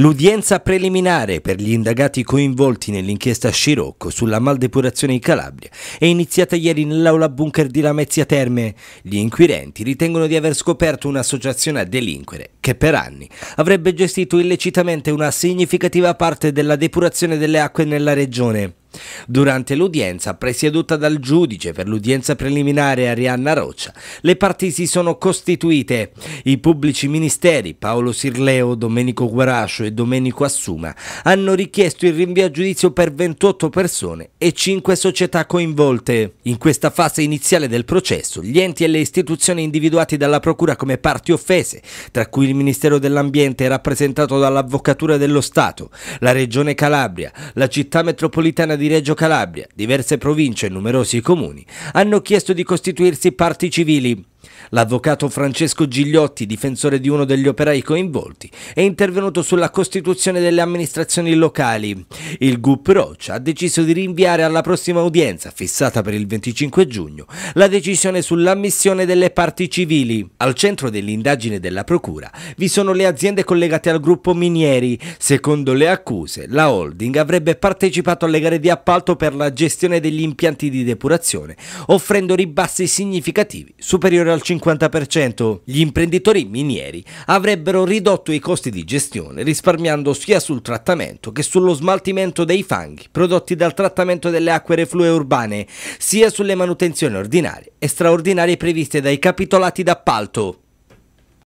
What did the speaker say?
L'udienza preliminare per gli indagati coinvolti nell'inchiesta Scirocco sulla maldepurazione in Calabria è iniziata ieri nell'aula bunker di Lamezia Terme. Gli inquirenti ritengono di aver scoperto un'associazione a delinquere che per anni avrebbe gestito illecitamente una significativa parte della depurazione delle acque nella regione. Durante l'udienza, presieduta dal giudice per l'udienza preliminare Arianna Roccia, le parti si sono costituite. I pubblici ministeri Paolo Sirleo, Domenico Guarascio e Domenico Assuma hanno richiesto il rinvio a giudizio per 28 persone e 5 società coinvolte. In questa fase iniziale del processo, gli enti e le istituzioni individuati dalla Procura come parti offese, tra cui il Ministero dell'Ambiente rappresentato dall'Avvocatura dello Stato, la Regione Calabria, la città metropolitana di Reggio Calabria, diverse province e numerosi comuni hanno chiesto di costituirsi parti civili L'avvocato Francesco Gigliotti, difensore di uno degli operai coinvolti, è intervenuto sulla costituzione delle amministrazioni locali. Il GUP Roccia ha deciso di rinviare alla prossima udienza, fissata per il 25 giugno, la decisione sull'ammissione delle parti civili. Al centro dell'indagine della Procura vi sono le aziende collegate al gruppo Minieri. Secondo le accuse, la holding avrebbe partecipato alle gare di appalto per la gestione degli impianti di depurazione, offrendo ribassi significativi, superiori al al 50%. Gli imprenditori minieri avrebbero ridotto i costi di gestione risparmiando sia sul trattamento che sullo smaltimento dei fanghi prodotti dal trattamento delle acque reflue urbane, sia sulle manutenzioni ordinarie e straordinarie previste dai capitolati d'appalto.